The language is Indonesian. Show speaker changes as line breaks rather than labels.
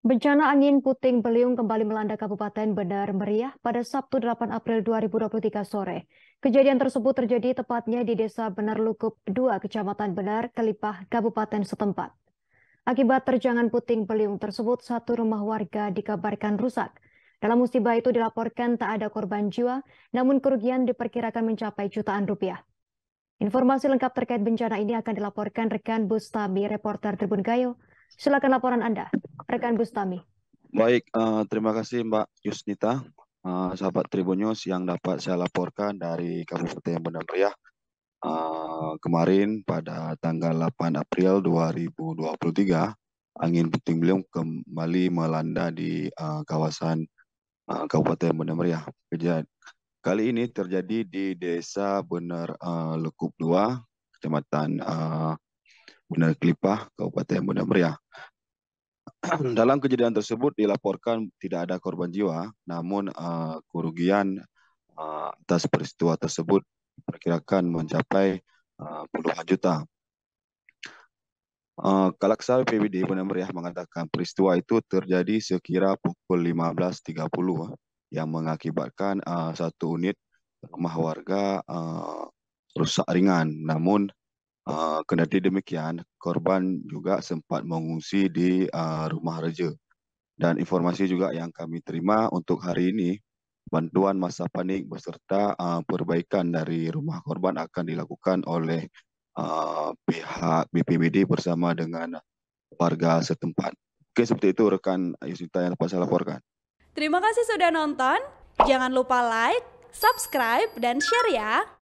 Bencana angin puting beliung kembali melanda Kabupaten Benar Meriah pada Sabtu 8 April 2023 sore. Kejadian tersebut terjadi tepatnya di Desa Benar Lukup 2, Kecamatan Benar, Kelipah, Kabupaten setempat. Akibat terjangan puting beliung tersebut, satu rumah warga dikabarkan rusak. Dalam musibah itu dilaporkan tak ada korban jiwa, namun kerugian diperkirakan mencapai jutaan rupiah. Informasi lengkap terkait bencana ini akan dilaporkan rekan Bustami, reporter Tribun Gayo, Silakan laporan Anda, rekan Bustami.
Baik, uh, terima kasih Mbak Yusnita, uh, sahabat Tribun News yang dapat saya laporkan dari Kabupaten Bandar Meriah uh, eh, kemarin pada tanggal 8 April 2023 angin puting beliung kembali melanda di uh, kawasan uh, Kabupaten Bandar Meriah. kali ini terjadi di Desa Bener uh, Lekup 2, Kecamatan uh, Bunda Kelipah, Kabupaten Bunda Meriah. Dalam kejadian tersebut dilaporkan tidak ada korban jiwa, namun uh, kerugian uh, atas peristiwa tersebut diperkirakan mencapai uh, puluhan juta. Uh, Kalaksa PBD Bunda Meriah mengatakan peristiwa itu terjadi sekira pukul 15.30 yang mengakibatkan uh, satu unit rumah warga uh, rusak ringan, namun Ah, kendati demikian, korban juga sempat mengungsi di uh, rumah reja. Dan informasi juga yang kami terima untuk hari ini, bantuan masa panik beserta uh, perbaikan dari rumah korban akan dilakukan oleh uh, pihak BPBD bersama dengan warga setempat. Oke, seperti itu rekan Yusita yang dapat saya laporkan.
Terima kasih sudah nonton. Jangan lupa like, subscribe, dan share ya.